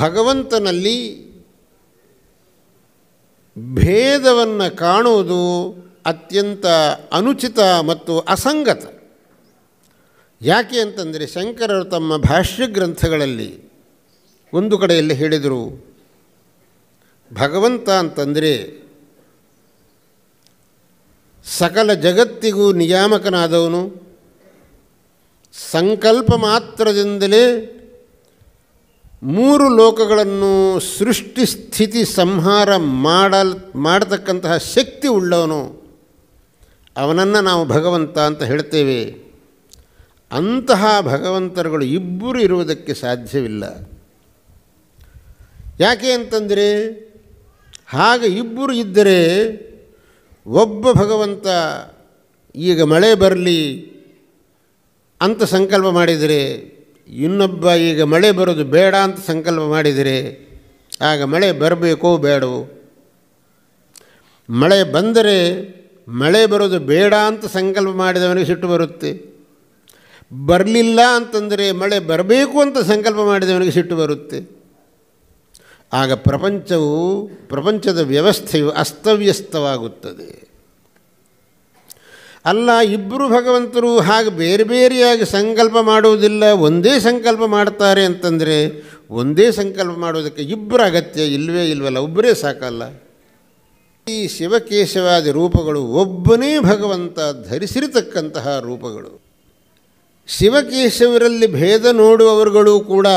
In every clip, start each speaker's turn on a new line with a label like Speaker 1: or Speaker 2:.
Speaker 1: ಭಗವಂತನಲ್ಲಿ ಭೇದವನ್ನು ಕಾಣುವುದು ಅತ್ಯಂತ ಅನುಚಿತ ಮತ್ತು ಅಸಂಗತ ಯಾಕೆ ಅಂತಂದರೆ ಶಂಕರರು ತಮ್ಮ ಭಾಷ್ಯ ಗ್ರಂಥಗಳಲ್ಲಿ ಒಂದು ಕಡೆಯಲ್ಲಿ ಹೇಳಿದರು ಭಗವಂತ ಅಂತಂದರೆ ಸಕಲ ಜಗತ್ತಿಗೂ ನಿಯಾಮಕನಾದವನು ಸಂಕಲ್ಪ ಮಾತ್ರದಿಂದಲೇ ಮೂರು ಲೋಕಗಳನ್ನು ಸೃಷ್ಟಿ ಸ್ಥಿತಿ ಸಂಹಾರ ಮಾಡಲ್ ಮಾಡತಕ್ಕಂತಹ ಶಕ್ತಿ ಉಳ್ಳವನು ಅವನನ್ನು ನಾವು ಭಗವಂತ ಅಂತ ಹೇಳ್ತೇವೆ ಅಂತಹ ಭಗವಂತರುಗಳು ಇಬ್ಬರು ಇರುವುದಕ್ಕೆ ಸಾಧ್ಯವಿಲ್ಲ ಯಾಕೆ ಅಂತಂದರೆ ಹಾಗೆ ಇಬ್ಬರು ಇದ್ದರೆ ಒಬ್ಬ ಭಗವಂತ ಈಗ ಮಳೆ ಬರಲಿ ಅಂತ ಸಂಕಲ್ಪ ಮಾಡಿದರೆ ಇನ್ನೊಬ್ಬ ಈಗ ಮಳೆ ಬರೋದು ಬೇಡ ಅಂತ ಸಂಕಲ್ಪ ಮಾಡಿದರೆ ಆಗ ಮಳೆ ಬರಬೇಕೋ ಬೇಡವೋ ಮಳೆ ಬಂದರೆ ಮಳೆ ಬರೋದು ಬೇಡ ಅಂತ ಸಂಕಲ್ಪ ಮಾಡಿದವನಿಗೆ ಸಿಟ್ಟು ಬರುತ್ತೆ ಬರಲಿಲ್ಲ ಅಂತಂದರೆ ಮಳೆ ಬರಬೇಕು ಅಂತ ಸಂಕಲ್ಪ ಮಾಡಿದವನಿಗೆ ಸಿಟ್ಟು ಬರುತ್ತೆ ಆಗ ಪ್ರಪಂಚವು ಪ್ರಪಂಚದ ವ್ಯವಸ್ಥೆಯು ಅಸ್ತವ್ಯಸ್ತವಾಗುತ್ತದೆ ಅಲ್ಲ ಇಬ್ಬರು ಭಗವಂತರು ಹಾಗೆ ಬೇರೆ ಬೇರೆಯಾಗಿ ಸಂಕಲ್ಪ ಮಾಡುವುದಿಲ್ಲ ಒಂದೇ ಸಂಕಲ್ಪ ಮಾಡ್ತಾರೆ ಅಂತಂದರೆ ಒಂದೇ ಸಂಕಲ್ಪ ಮಾಡುವುದಕ್ಕೆ ಇಬ್ಬರ ಅಗತ್ಯ ಇಲ್ಲವೇ ಇಲ್ವಲ್ಲ ಒಬ್ಬರೇ ಸಾಕಲ್ಲ ಈ ಶಿವಕೇಶವಾದಿ ರೂಪಗಳು ಒಬ್ಬನೇ ಭಗವಂತ ಧರಿಸಿರತಕ್ಕಂತಹ ರೂಪಗಳು ಶಿವಕೇಶವರಲ್ಲಿ ಭೇದ ನೋಡುವವರುಗಳು ಕೂಡ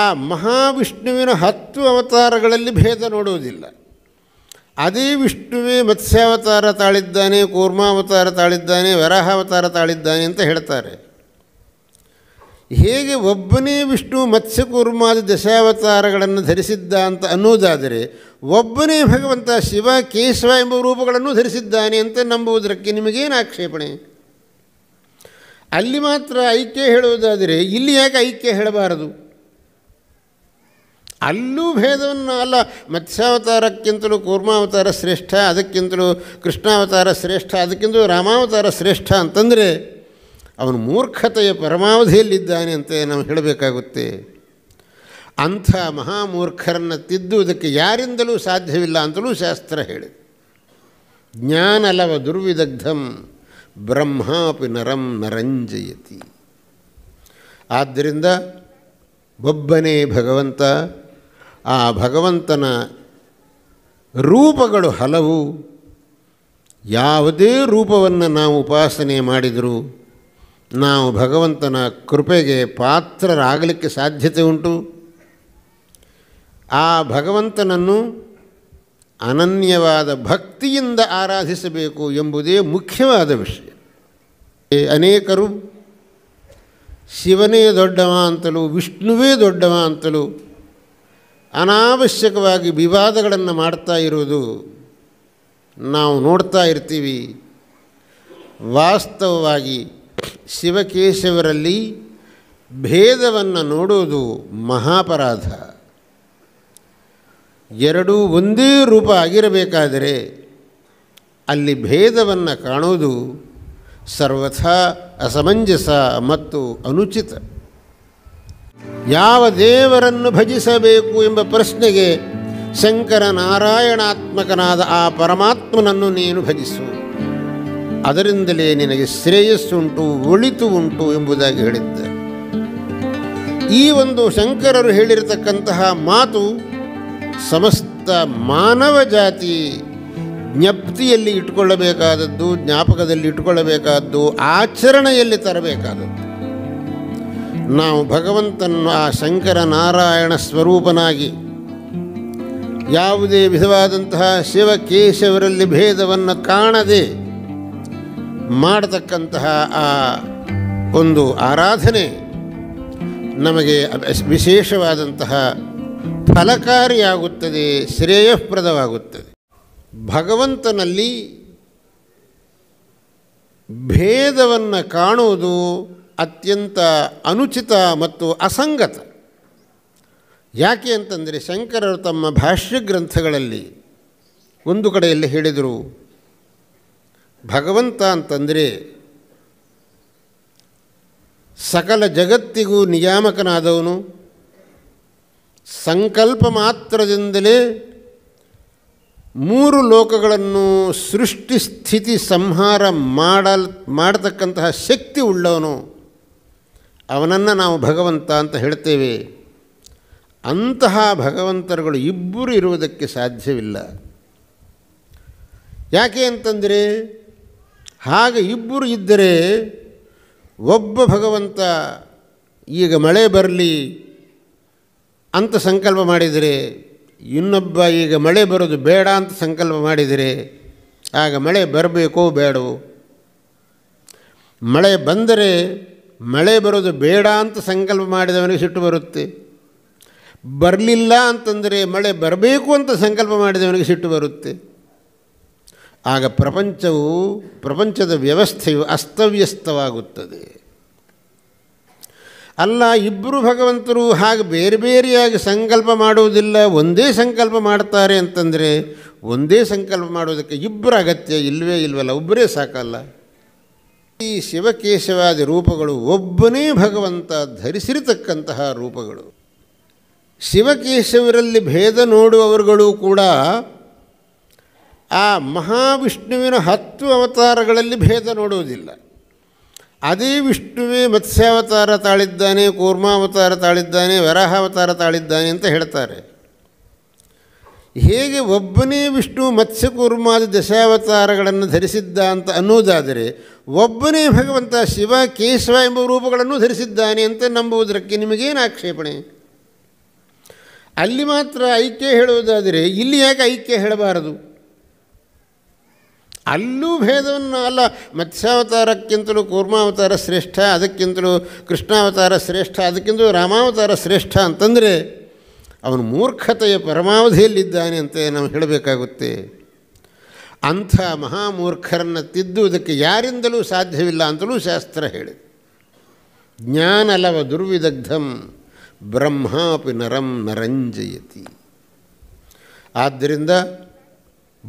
Speaker 1: ಆ ಮಹಾವಿಷ್ಣುವಿನ ಹತ್ತು ಅವತಾರಗಳಲ್ಲಿ ಭೇದ ನೋಡುವುದಿಲ್ಲ ಅದೇ ವಿಷ್ಣುವೇ ಮತ್ಸ್ಯಾವತಾರ ತಾಳಿದ್ದಾನೆ ಕೂರ್ಮಾವತಾರ ತಾಳಿದ್ದಾನೆ ವರಾಹಾವತಾರ ತಾಳಿದ್ದಾನೆ ಅಂತ ಹೇಳ್ತಾರೆ ಹೇಗೆ ಒಬ್ಬನೇ ವಿಷ್ಣು ಮತ್ಸ್ಯಕೂರ್ಮಾದಿ ದಶಾವತಾರಗಳನ್ನು ಧರಿಸಿದ್ದ ಅಂತ ಅನ್ನುವುದಾದರೆ ಒಬ್ಬನೇ ಭಗವಂತ ಶಿವ ಕೇಶವ ಎಂಬ ರೂಪಗಳನ್ನು ಧರಿಸಿದ್ದಾನೆ ಅಂತ ನಂಬುವುದಕ್ಕೆ ನಿಮಗೇನು ಆಕ್ಷೇಪಣೆ ಅಲ್ಲಿ ಮಾತ್ರ ಐಕ್ಯ ಹೇಳುವುದಾದರೆ ಇಲ್ಲಿ ಯಾಕೆ ಐಕ್ಯ ಹೇಳಬಾರದು ಅಲ್ಲೂ ಭೇದವನ್ನು ಅಲ್ಲ ಮತ್ಸ್ಯಾವತಾರಕ್ಕಿಂತಲೂ ಕೂರ್ಮಾವತಾರ ಶ್ರೇಷ್ಠ ಅದಕ್ಕಿಂತಲೂ ಕೃಷ್ಣಾವತಾರ ಶ್ರೇಷ್ಠ ಅದಕ್ಕಿಂತಲೂ ರಾಮಾವತಾರ ಶ್ರೇಷ್ಠ ಅಂತಂದರೆ ಅವನು ಮೂರ್ಖತೆಯ ಪರಮಾವಧಿಯಲ್ಲಿದ್ದಾನೆ ಅಂತ ನಾವು ಹೇಳಬೇಕಾಗುತ್ತೆ ಅಂಥ ಮಹಾಮೂರ್ಖರನ್ನು ತಿದ್ದುವುದಕ್ಕೆ ಯಾರಿಂದಲೂ ಸಾಧ್ಯವಿಲ್ಲ ಅಂತಲೂ ಶಾಸ್ತ್ರ ಹೇಳಿದೆ ಜ್ಞಾನಲವ ದುರ್ವಿದಗ್ಧಂ ಬ್ರಹ್ಮಾಪಿ ನರಂ ನರಂಜಯತಿ ಆದ್ದರಿಂದ ಒಬ್ಬನೇ ಭಗವಂತ ಆ ಭಗವಂತನ ರೂಪಗಳು ಹಲವು ಯಾವುದೇ ರೂಪವನ್ನು ನಾವು ಉಪಾಸನೆ ಮಾಡಿದರೂ ನಾವು ಭಗವಂತನ ಕೃಪೆಗೆ ಪಾತ್ರರಾಗಲಿಕ್ಕೆ ಸಾಧ್ಯತೆ ಉಂಟು ಆ ಭಗವಂತನನ್ನು ಅನನ್ಯವಾದ ಭಕ್ತಿಯಿಂದ ಆರಾಧಿಸಬೇಕು ಎಂಬುದೇ ಮುಖ್ಯವಾದ ವಿಷಯ ಅನೇಕರು ಶಿವನೇ ದೊಡ್ಡವ ಅಂತಲೂ ವಿಷ್ಣುವೇ ದೊಡ್ಡವ ಅಂತಲೂ ಅನಾವಶ್ಯಕವಾಗಿ ವಿವಾದಗಳನ್ನು ಮಾಡ್ತಾ ಇರುವುದು ನಾವು ನೋಡ್ತಾ ಇರ್ತೀವಿ ವಾಸ್ತವವಾಗಿ ಶಿವಕೇಶವರಲ್ಲಿ ಭೇದವನ್ನು ನೋಡುವುದು ಮಹಾಪರಾಧ ಎರಡೂ ಒಂದೇ ರೂಪ ಆಗಿರಬೇಕಾದರೆ ಅಲ್ಲಿ ಭೇದವನ್ನು ಕಾಣುವುದು ಸರ್ವಥಾ ಅಸಮಂಜಸ ಮತ್ತು ಅನುಚಿತ ಯಾವ ದೇವರನ್ನು ಭಜಿಸಬೇಕು ಎಂಬ ಪ್ರಶ್ನೆಗೆ ಶಂಕರ ನಾರಾಯಣಾತ್ಮಕನಾದ ಆ ಪರಮಾತ್ಮನನ್ನು ನೀನು ಭಜಿಸು ಅದರಿಂದಲೇ ನಿನಗೆ ಶ್ರೇಯಸ್ಸುಂಟು ಒಳಿತು ಉಂಟು ಎಂಬುದಾಗಿ ಹೇಳಿದ್ದ ಈ ಒಂದು ಶಂಕರರು ಹೇಳಿರತಕ್ಕಂತಹ ಮಾತು ಸಮಸ್ತ ಮಾನವ ಜಾತಿ ಜ್ಞಪ್ತಿಯಲ್ಲಿ ಇಟ್ಟುಕೊಳ್ಳಬೇಕಾದದ್ದು ಜ್ಞಾಪಕದಲ್ಲಿ ಇಟ್ಟುಕೊಳ್ಳಬೇಕಾದ್ದು ಆಚರಣೆಯಲ್ಲಿ ತರಬೇಕಾದದ್ದು ನಾವು ಭಗವಂತನ್ನು ಆ ಶಂಕರ ನಾರಾಯಣ ಸ್ವರೂಪನಾಗಿ ಯಾವುದೇ ವಿಧವಾದಂತಹ ಶಿವಕೇಶವರಲ್ಲಿ ಭೇದವನ್ನು ಕಾಣದೆ ಮಾಡತಕ್ಕಂತಹ ಆ ಒಂದು ಆರಾಧನೆ ನಮಗೆ ವಿಶೇಷವಾದಂತಹ ಫಲಕಾರಿಯಾಗುತ್ತದೆ ಶ್ರೇಯಃಪ್ರದವಾಗುತ್ತದೆ ಭಗವಂತನಲ್ಲಿ ಭೇದವನ್ನು ಕಾಣುವುದು ಅತ್ಯಂತ ಅನುಚಿತ ಮತ್ತು ಅಸಂಗತ ಯಾಕೆ ಅಂತಂದರೆ ಶಂಕರರು ತಮ್ಮ ಭಾಷ್ಯ ಗ್ರಂಥಗಳಲ್ಲಿ ಒಂದು ಕಡೆಯಲ್ಲಿ ಹೇಳಿದರು ಭಗವಂತ ಅಂತಂದರೆ ಸಕಲ ಜಗತ್ತಿಗೂ ನಿಯಾಮಕನಾದವನು ಸಂಕಲ್ಪ ಮಾತ್ರದಿಂದಲೇ ಮೂರು ಲೋಕಗಳನ್ನು ಸೃಷ್ಟಿ ಸ್ಥಿತಿ ಸಂಹಾರ ಮಾಡಲ್ ಮಾಡತಕ್ಕಂತಹ ಶಕ್ತಿ ಉಳ್ಳವನು ಅವನನ್ನು ನಾವು ಭಗವಂತ ಅಂತ ಹೇಳ್ತೇವೆ ಅಂತಹ ಭಗವಂತರುಗಳು ಇಬ್ಬರು ಇರುವುದಕ್ಕೆ ಸಾಧ್ಯವಿಲ್ಲ ಯಾಕೆ ಅಂತಂದರೆ ಹಾಗೆ ಇಬ್ಬರು ಇದ್ದರೆ ಒಬ್ಬ ಭಗವಂತ ಈಗ ಮಳೆ ಬರಲಿ ಅಂತ ಸಂಕಲ್ಪ ಮಾಡಿದರೆ ಇನ್ನೊಬ್ಬ ಈಗ ಮಳೆ ಬರೋದು ಬೇಡ ಅಂತ ಸಂಕಲ್ಪ ಮಾಡಿದರೆ ಆಗ ಮಳೆ ಬರಬೇಕೋ ಬೇಡವೋ ಮಳೆ ಬಂದರೆ ಮಳೆ ಬರೋದು ಬೇಡ ಅಂತ ಸಂಕಲ್ಪ ಮಾಡಿದವನಿಗೆ ಸಿಟ್ಟು ಬರುತ್ತೆ ಬರಲಿಲ್ಲ ಅಂತಂದರೆ ಮಳೆ ಬರಬೇಕು ಅಂತ ಸಂಕಲ್ಪ ಮಾಡಿದವನಿಗೆ ಸಿಟ್ಟು ಬರುತ್ತೆ ಆಗ ಪ್ರಪಂಚವು ಪ್ರಪಂಚದ ವ್ಯವಸ್ಥೆಯು ಅಸ್ತವ್ಯಸ್ತವಾಗುತ್ತದೆ ಅಲ್ಲ ಇಬ್ಬರು ಭಗವಂತರು ಹಾಗೆ ಬೇರೆ ಬೇರೆಯಾಗಿ ಸಂಕಲ್ಪ ಮಾಡುವುದಿಲ್ಲ ಒಂದೇ ಸಂಕಲ್ಪ ಮಾಡ್ತಾರೆ ಅಂತಂದರೆ ಒಂದೇ ಸಂಕಲ್ಪ ಮಾಡೋದಕ್ಕೆ ಇಬ್ಬರ ಅಗತ್ಯ ಇಲ್ಲವೇ ಇಲ್ವಲ್ಲ ಒಬ್ಬರೇ ಸಾಕಲ್ಲ ಈ ಶಿವಕೇಶವಾದಿ ರೂಪಗಳು ಒಬ್ಬನೇ ಭಗವಂತ ಧರಿಸಿರತಕ್ಕಂತಹ ರೂಪಗಳು ಶಿವಕೇಶವರಲ್ಲಿ ಭೇದ ನೋಡುವವರುಗಳು ಕೂಡ ಆ ಮಹಾವಿಷ್ಣುವಿನ ಹತ್ತು ಅವತಾರಗಳಲ್ಲಿ ಭೇದ ನೋಡುವುದಿಲ್ಲ ಅದೇ ವಿಷ್ಣುವೇ ಮತ್ಸ್ಯಾವತಾರ ತಾಳಿದ್ದಾನೆ ಕೂರ್ಮಾವತಾರ ತಾಳಿದ್ದಾನೆ ವರಾಹಾವತಾರ ತಾಳಿದ್ದಾನೆ ಅಂತ ಹೇಳ್ತಾರೆ ಹೇಗೆ ಒಬ್ಬನೇ ವಿಷ್ಣು ಮತ್ಸ್ಯಕೂರ್ಮಾದ ದಶಾವತಾರಗಳನ್ನು ಧರಿಸಿದ್ದ ಅಂತ ಅನ್ನೋದಾದರೆ ಒಬ್ಬನೇ ಭಗವಂತ ಶಿವ ಕೇಶವ ಎಂಬ ರೂಪಗಳನ್ನು ಧರಿಸಿದ್ದಾನೆ ಅಂತ ನಂಬುವುದಕ್ಕೆ ನಿಮಗೇನು ಆಕ್ಷೇಪಣೆ ಅಲ್ಲಿ ಮಾತ್ರ ಐಕ್ಯ ಹೇಳುವುದಾದರೆ ಇಲ್ಲಿ ಯಾಕೆ ಐಕ್ಯ ಹೇಳಬಾರದು ಅಲ್ಲೂ ಭೇದವನ್ನು ಅಲ್ಲ ಮತ್ಸ್ಯಾವತಾರಕ್ಕಿಂತಲೂ ಕೂರ್ಮಾವತಾರ ಶ್ರೇಷ್ಠ ಅದಕ್ಕಿಂತಲೂ ಕೃಷ್ಣಾವತಾರ ಶ್ರೇಷ್ಠ ಅದಕ್ಕಿಂತಲೂ ರಾಮಾವತಾರ ಶ್ರೇಷ್ಠ ಅಂತಂದರೆ ಅವನು ಮೂರ್ಖತೆಯ ಪರಮಾವಧಿಯಲ್ಲಿದ್ದಾನೆ ಅಂತ ನಾವು ಹೇಳಬೇಕಾಗುತ್ತೆ ಅಂಥ ಮಹಾಮೂರ್ಖರನ್ನು ತಿದ್ದುವುದಕ್ಕೆ ಯಾರಿಂದಲೂ ಸಾಧ್ಯವಿಲ್ಲ ಅಂತಲೂ ಶಾಸ್ತ್ರ ಹೇಳಿದೆ ಜ್ಞಾನಲವ ದುರ್ವಿದಗ್ಧಂ ಬ್ರಹ್ಮಾಪಿ ನರಂ ನರಂಜಯತಿ ಆದ್ದರಿಂದ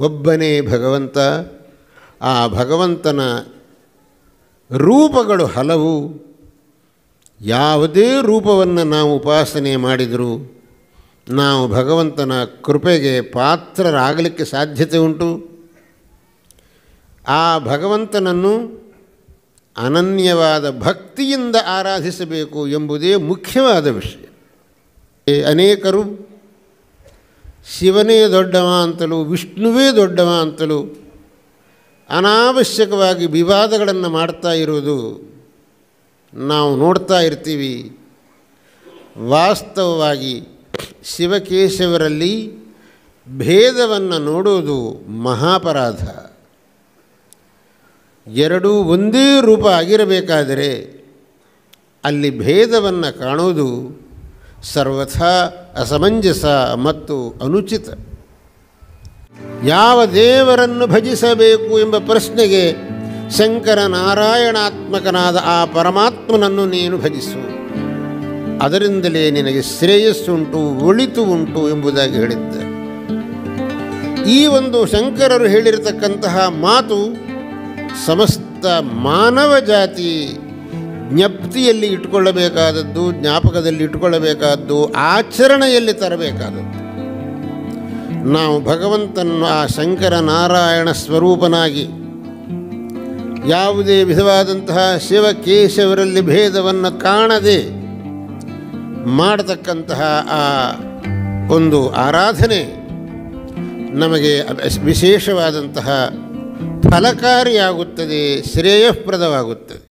Speaker 1: ಒಬ್ಬನೇ ಭಗವಂತ ಆ ಭಗವಂತನ ರೂಪಗಳು ಹಲವು ಯಾವುದೇ ರೂಪವನ್ನು ನಾವು ಉಪಾಸನೆ ಮಾಡಿದರೂ ನಾವು ಭಗವಂತನ ಕೃಪೆಗೆ ಪಾತ್ರರಾಗಲಿಕ್ಕೆ ಸಾಧ್ಯತೆ ಉಂಟು ಆ ಭಗವಂತನನ್ನು ಅನನ್ಯವಾದ ಭಕ್ತಿಯಿಂದ ಆರಾಧಿಸಬೇಕು ಎಂಬುದೇ ಮುಖ್ಯವಾದ ವಿಷಯ ಅನೇಕರು ಶಿವನೇ ದೊಡ್ಡವ ಅಂತಲೂ ವಿಷ್ಣುವೇ ದೊಡ್ಡವ ಅಂತಲೂ ಅನಾವಶ್ಯಕವಾಗಿ ವಿವಾದಗಳನ್ನು ಮಾಡ್ತಾ ಇರುವುದು ನಾವು ನೋಡ್ತಾ ಇರ್ತೀವಿ ವಾಸ್ತವವಾಗಿ ಶಿವಕೇಶವರಲ್ಲಿ ಭೇದವನ್ನು ನೋಡೋದು ಮಹಾಪರಾಧ ಎರಡೂ ಒಂದೇ ರೂಪ ಆಗಿರಬೇಕಾದರೆ ಅಲ್ಲಿ ಭೇದವನ್ನು ಕಾಣೋದು ಸರ್ವಥಾ ಅಸಮಂಜಸ ಮತ್ತು ಅನುಚಿತ ಯಾವ ದೇವರನ್ನು ಭಜಿಸಬೇಕು ಎಂಬ ಪ್ರಶ್ನೆಗೆ ಶಂಕರ ನಾರಾಯಣಾತ್ಮಕನಾದ ಆ ಪರಮಾತ್ಮನನ್ನು ನೀನು ಭಜಿಸುವುದು ಅದರಿಂದಲೇ ನಿನಗೆ ಶ್ರೇಯಸ್ಸುಂಟು ಒಳಿತು ಉಂಟು ಎಂಬುದಾಗಿ ಹೇಳಿದ್ದ ಈ ಒಂದು ಶಂಕರರು ಹೇಳಿರತಕ್ಕಂತಹ ಮಾತು ಸಮಸ್ತ ಮಾನವ ಜಾತಿ ಜ್ಞಪ್ತಿಯಲ್ಲಿ ಇಟ್ಟುಕೊಳ್ಳಬೇಕಾದದ್ದು ಜ್ಞಾಪಕದಲ್ಲಿ ಇಟ್ಕೊಳ್ಳಬೇಕಾದ್ದು ಆಚರಣೆಯಲ್ಲಿ ತರಬೇಕಾದದ್ದು ನಾವು ಭಗವಂತನನ್ನು ಆ ಶಂಕರ ನಾರಾಯಣ ಸ್ವರೂಪನಾಗಿ ಯಾವುದೇ ವಿಧವಾದಂತಹ ಶಿವಕೇಶವರಲ್ಲಿ ಭೇದವನ್ನು ಕಾಣದೆ ಮಾಡತಕ್ಕಂತಹ ಆ ಒಂದು ಆರಾಧನೆ ನಮಗೆ ವಿಶೇಷವಾದಂತಹ ಫಲಕಾರಿಯಾಗುತ್ತದೆ ಶ್ರೇಯಃಪ್ರದವಾಗುತ್ತದೆ